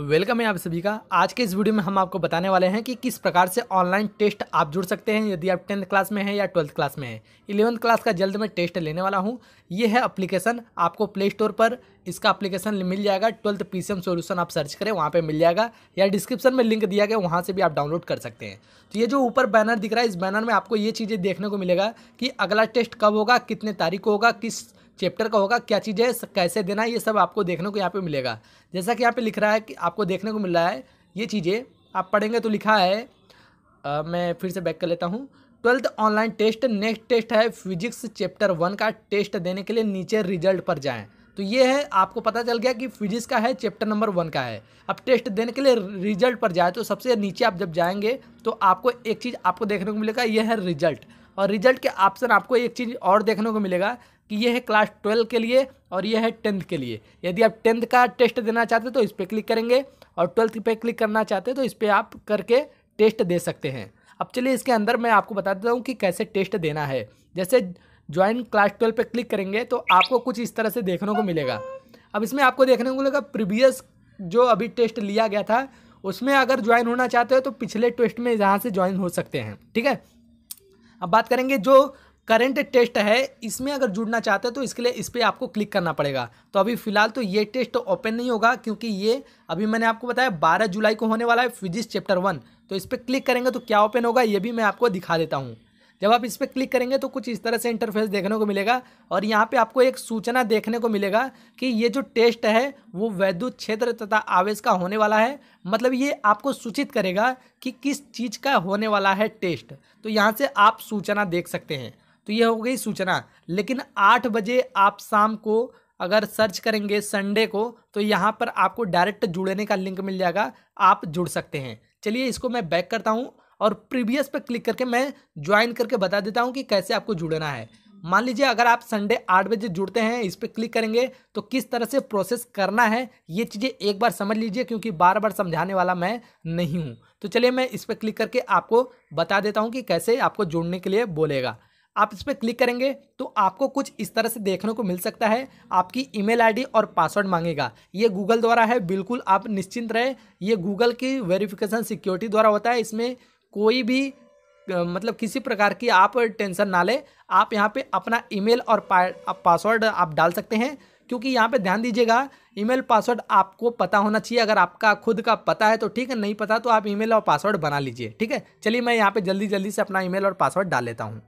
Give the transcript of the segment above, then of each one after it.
welcome है आप सभी का आज के इस वीडियो में हम आपको बताने वाले हैं कि किस प्रकार से ऑनलाइन टेस्ट आप जुड़ सकते हैं यदि आप टेंथ क्लास में हैं या ट्वेल्थ क्लास में हैं इलेवंथ क्लास का जल्द मैं टेस्ट लेने वाला हूं ये है एप्लीकेशन आपको प्ले स्टोर पर इसका एप्लीकेशन मिल जाएगा ट्वेल्थ पी सी आप सर्च करें वहाँ पर मिल जाएगा या डिस्क्रिप्शन में लिंक दिया गया वहाँ से भी आप डाउनलोड कर सकते हैं तो ये जो ऊपर बैनर दिख रहा है इस बैनर में आपको ये चीज़ें देखने को मिलेगा कि अगला टेस्ट कब होगा कितने तारीख को होगा किस चैप्टर का होगा क्या चीज़ है कैसे देना है ये सब आपको देखने को यहाँ पे मिलेगा जैसा कि यहाँ पे लिख रहा है कि आपको देखने को मिल रहा है ये चीज़ें आप पढ़ेंगे तो लिखा है आ, मैं फिर से बैक कर लेता हूँ twelfth online test next test है फिजिक्स चैप्टर वन का टेस्ट देने के लिए नीचे रिजल्ट पर जाएँ तो ये है आपको पता चल गया कि फिजिक्स का है चैप्टर नंबर वन का है अब टेस्ट देने के लिए रिजल्ट पर जाए तो सबसे नीचे आप जब जाएंगे तो आपको एक चीज़ आपको देखने को मिलेगा ये है रिजल्ट और रिजल्ट के ऑप्शन आपको एक चीज़ और देखने को मिलेगा कि ये है क्लास ट्वेल्व के लिए और ये है टेंथ के लिए यदि आप टेंथ का टेस्ट देना चाहते हैं तो इस पर क्लिक करेंगे और ट्वेल्थ पे क्लिक करना चाहते हैं तो इस पर आप करके टेस्ट दे सकते हैं अब चलिए इसके अंदर मैं आपको बता देता हूँ कि कैसे टेस्ट देना है जैसे ज्वाइन क्लास ट्वेल्व पर क्लिक करेंगे तो आपको कुछ इस तरह से देखने को मिलेगा अब इसमें आपको देखने को मिलेगा प्रीवियस जो अभी टेस्ट लिया गया था उसमें अगर ज्वाइन होना चाहते हो तो पिछले टेस्ट में यहाँ से ज्वाइन हो सकते हैं ठीक है अब बात करेंगे जो करेंट टेस्ट है इसमें अगर जुड़ना चाहते हैं तो इसके लिए इस पर आपको क्लिक करना पड़ेगा तो अभी फिलहाल तो ये टेस्ट ओपन नहीं होगा क्योंकि ये अभी मैंने आपको बताया बारह जुलाई को होने वाला है फिजिक्स चैप्टर वन तो इस पर क्लिक करेंगे तो क्या ओपन होगा ये भी मैं आपको दिखा देता हूँ जब आप इस पर क्लिक करेंगे तो कुछ इस तरह से इंटरफेस देखने को मिलेगा और यहाँ पे आपको एक सूचना देखने को मिलेगा कि ये जो टेस्ट है वो वैद्युत क्षेत्र तथा आवेश का होने वाला है मतलब ये आपको सूचित करेगा कि किस चीज़ का होने वाला है टेस्ट तो यहाँ से आप सूचना देख सकते हैं तो ये हो गई सूचना लेकिन आठ बजे आप शाम को अगर सर्च करेंगे संडे को तो यहाँ पर आपको डायरेक्ट जुड़ने का लिंक मिल जाएगा आप जुड़ सकते हैं चलिए इसको मैं बैक करता हूँ और प्रीवियस पर क्लिक करके मैं ज्वाइन करके बता देता हूँ कि कैसे आपको जुड़ना है मान लीजिए अगर आप संडे आठ बजे जुड़ते हैं इस पर क्लिक करेंगे तो किस तरह से प्रोसेस करना है ये चीज़ें एक बार समझ लीजिए क्योंकि बार बार समझाने वाला मैं नहीं हूँ तो चलिए मैं इस पर क्लिक करके आपको बता देता हूँ कि कैसे आपको जुड़ने के लिए बोलेगा आप इस पर क्लिक करेंगे तो आपको कुछ इस तरह से देखने को मिल सकता है आपकी ईमेल आईडी और पासवर्ड मांगेगा ये गूगल द्वारा है बिल्कुल आप निश्चिंत रहे ये गूगल की वेरिफिकेशन सिक्योरिटी द्वारा होता है इसमें कोई भी मतलब किसी प्रकार की आप टेंशन ना लें आप यहाँ पे अपना ईमेल और पासवर्ड आप डाल सकते हैं क्योंकि यहाँ पे ध्यान दीजिएगा ईमेल पासवर्ड आपको पता होना चाहिए अगर आपका खुद का पता है तो ठीक है नहीं पता तो आप ईमेल और पासवर्ड बना लीजिए ठीक है चलिए मैं यहाँ पे जल्दी जल्दी से अपना ईमेल और पासवर्ड डाल लेता हूँ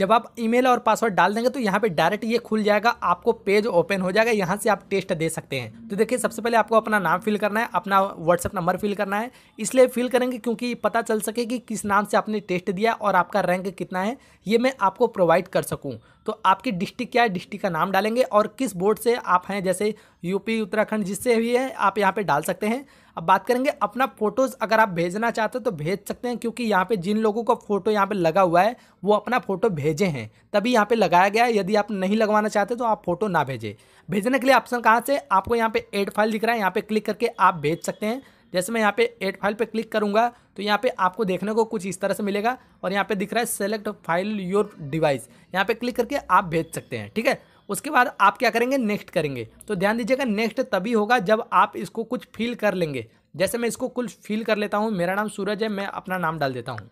जब आप ईमेल और पासवर्ड डाल देंगे तो यहाँ पे डायरेक्ट ये खुल जाएगा आपको पेज ओपन हो जाएगा यहाँ से आप टेस्ट दे सकते हैं तो देखिए सबसे पहले आपको अपना नाम फिल करना है अपना व्हाट्सअप नंबर फिल करना है इसलिए फिल करेंगे क्योंकि पता चल सके कि किस नाम से आपने टेस्ट दिया और आपका रैंक कितना है ये मैं आपको प्रोवाइड कर सकूँ तो आपकी डिस्ट्रिक्ट क्या है डिस्ट्रिक्ट का नाम डालेंगे और किस बोर्ड से आप हैं जैसे यूपी उत्तराखंड जिससे भी है आप यहाँ पे डाल सकते हैं अब बात करेंगे अपना फोटोज़ अगर आप भेजना चाहते हो तो भेज सकते हैं क्योंकि यहाँ पे जिन लोगों का फोटो यहाँ पे लगा हुआ है वो अपना फोटो भेजे हैं तभी यहाँ पे लगाया गया है यदि आप नहीं लगवाना चाहते तो आप फोटो ना भेजें भेजने के लिए ऑप्शन कहाँ से आपको यहाँ पे एड फाइल दिख रहा है यहाँ पे क्लिक करके आप भेज सकते हैं जैसे मैं यहाँ पे एट फाइल पे क्लिक करूँगा तो यहाँ पे आपको देखने को कुछ इस तरह से मिलेगा और यहाँ पे दिख रहा है सेलेक्ट फाइल योर डिवाइस यहाँ पे क्लिक करके आप भेज सकते हैं ठीक है उसके बाद आप क्या करेंगे नेक्स्ट करेंगे तो ध्यान दीजिएगा नेक्स्ट तभी होगा जब आप इसको कुछ फिल कर लेंगे जैसे मैं इसको कुछ फिल कर लेता हूँ मेरा नाम सूरज है मैं अपना नाम डाल देता हूँ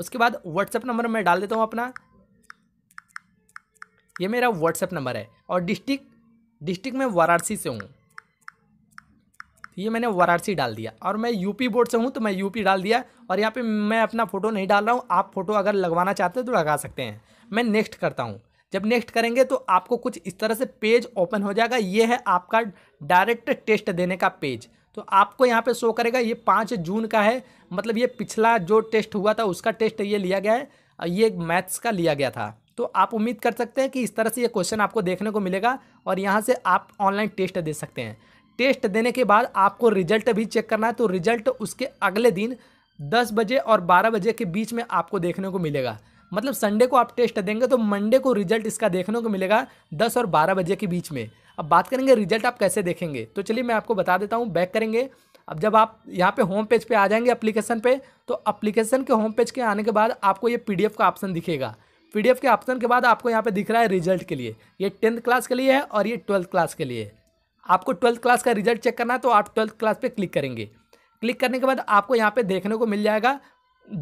उसके बाद व्हाट्सएप नंबर मैं डाल देता हूँ अपना ये मेरा व्हाट्सएप नंबर है और डिस्ट्रिक्ट डिस्ट्रिक्ट में वाराणसी से हूँ तो ये मैंने वाराणसी डाल दिया और मैं यूपी बोर्ड से हूँ तो मैं यूपी डाल दिया और यहाँ पे मैं अपना फ़ोटो नहीं डाल रहा हूँ आप फोटो अगर लगवाना चाहते हो तो लगा सकते हैं मैं नेक्स्ट करता हूँ जब नेक्स्ट करेंगे तो आपको कुछ इस तरह से पेज ओपन हो जाएगा ये है आपका डायरेक्ट टेस्ट देने का पेज तो आपको यहाँ पर शो करेगा ये पाँच जून का है मतलब ये पिछला जो टेस्ट हुआ था उसका टेस्ट ये लिया गया है ये मैथ्स का लिया गया था तो आप उम्मीद कर सकते हैं कि इस तरह से ये क्वेश्चन आपको देखने को मिलेगा और यहाँ से आप ऑनलाइन टेस्ट दे सकते हैं टेस्ट देने के बाद आपको रिजल्ट भी चेक करना है तो रिजल्ट उसके अगले दिन दस बजे और बारह बजे के बीच में आपको देखने को मिलेगा मतलब संडे को आप टेस्ट देंगे तो मंडे को रिजल्ट इसका देखने को मिलेगा दस और बारह बजे के बीच में अब बात करेंगे रिजल्ट आप कैसे देखेंगे तो चलिए मैं आपको बता देता हूँ बैक करेंगे अब जब आप यहाँ पे होम पेज पे आ जाएंगे एप्लीकेशन पे तो एप्लीकेशन के होम पेज के आने के बाद आपको ये पीडीएफ का ऑप्शन दिखेगा पीडीएफ के ऑप्शन के बाद आपको यहाँ पे दिख रहा है रिजल्ट के लिए ये टेंथ क्लास के लिए है और ये ट्वेल्थ क्लास के लिए है आपको ट्वेल्थ क्लास का रिजल्ट चेक करना है तो आप ट्वेल्थ क्लास पे क्लिक करेंगे क्लिक करने के बाद आपको यहाँ पे देखने को मिल जाएगा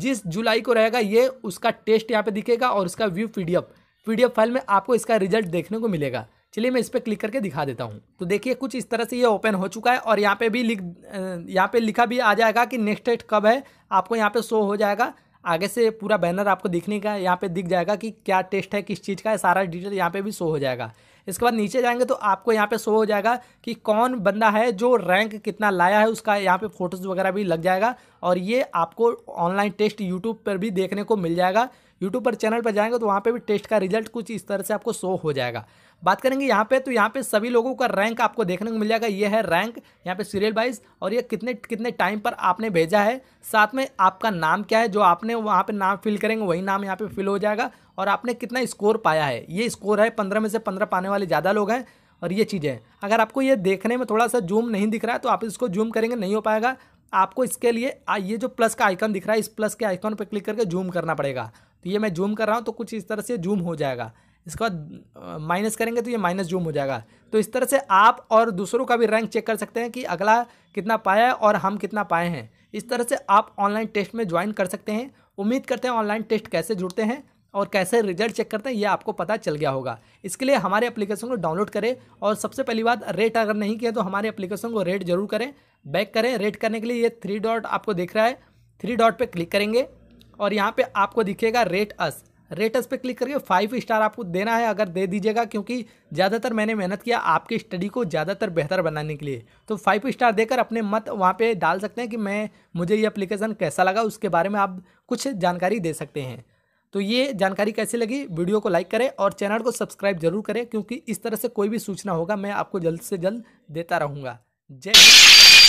जिस जुलाई को रहेगा ये उसका टेस्ट यहाँ पे दिखेगा और उसका व्यू पी डी फाइल में आपको इसका रिजल्ट देखने को मिलेगा चलिए मैं इस पर क्लिक करके दिखा देता हूँ तो देखिए कुछ इस तरह से ये ओपन हो चुका है और यहाँ पे भी लिख यहाँ पे लिखा भी आ जाएगा कि नेक्स्ट डेट कब है आपको यहाँ पे शो हो जाएगा आगे से पूरा बैनर आपको दिखने का यहाँ पे दिख जाएगा कि क्या टेस्ट है किस चीज़ का है सारा डिटेल यहाँ पे भी शो हो जाएगा इसके बाद नीचे जाएंगे तो आपको यहाँ पे शो हो जाएगा कि कौन बंदा है जो रैंक कितना लाया है उसका यहाँ पे फोटोज़ वगैरह भी लग जाएगा और ये आपको ऑनलाइन टेस्ट यूट्यूब पर भी देखने को मिल जाएगा यूट्यूब पर चैनल पर जाएंगे तो वहाँ पर भी टेस्ट का रिजल्ट कुछ इस तरह से आपको शो हो जाएगा बात करेंगे यहाँ पे तो यहाँ पे सभी लोगों का रैंक आपको देखने को मिल जाएगा ये है रैंक यहाँ पे सीरियल वाइज और ये कितने कितने टाइम पर आपने भेजा है साथ में आपका नाम क्या है जो आपने वहाँ पे नाम फिल करेंगे वही नाम यहाँ पे फिल हो जाएगा और आपने कितना स्कोर पाया है ये स्कोर है पंद्रह में से पंद्रह पाने वाले ज़्यादा लोग हैं और ये चीज़ें अगर आपको ये देखने में थोड़ा सा जूम नहीं दिख रहा है तो आप इसको जूम करेंगे नहीं हो पाएगा आपको इसके लिए ये जो प्लस का आइकन दिख रहा है इस प्लस के आइकन पर क्लिक करके जूम करना पड़ेगा तो ये मैं जूम कर रहा हूँ तो कुछ इस तरह से जूम हो जाएगा इसके बाद माइनस करेंगे तो ये माइनस जूम हो जाएगा तो इस तरह से आप और दूसरों का भी रैंक चेक कर सकते हैं कि अगला कितना पाया है और हम कितना पाए हैं इस तरह से आप ऑनलाइन टेस्ट में ज्वाइन कर सकते हैं उम्मीद करते हैं ऑनलाइन टेस्ट कैसे जुड़ते हैं और कैसे रिजल्ट चेक करते हैं ये आपको पता चल गया होगा इसके लिए हमारे एप्लीकेशन को डाउनलोड करें और सबसे पहली बात रेट अगर नहीं किया तो हमारे एप्लीकेशन को रेट जरूर करें बैक करें रेट करने के लिए ये थ्री डॉट आपको देख रहा है थ्री डॉट पे क्लिक करेंगे और यहाँ पे आपको दिखेगा रेट अस रेट अस पे क्लिक करके फाइव स्टार आपको देना है अगर दे दीजिएगा क्योंकि ज़्यादातर मैंने मेहनत किया आपकी स्टडी को ज़्यादातर बेहतर बनाने के लिए तो फाइव स्टार देकर अपने मत वहाँ पे डाल सकते हैं कि मैं मुझे ये एप्लीकेशन कैसा लगा उसके बारे में आप कुछ जानकारी दे सकते हैं तो ये जानकारी कैसी लगी वीडियो को लाइक करें और चैनल को सब्सक्राइब जरूर करें क्योंकि इस तरह से कोई भी सूचना होगा मैं आपको जल्द से जल्द देता रहूँगा जय हिंद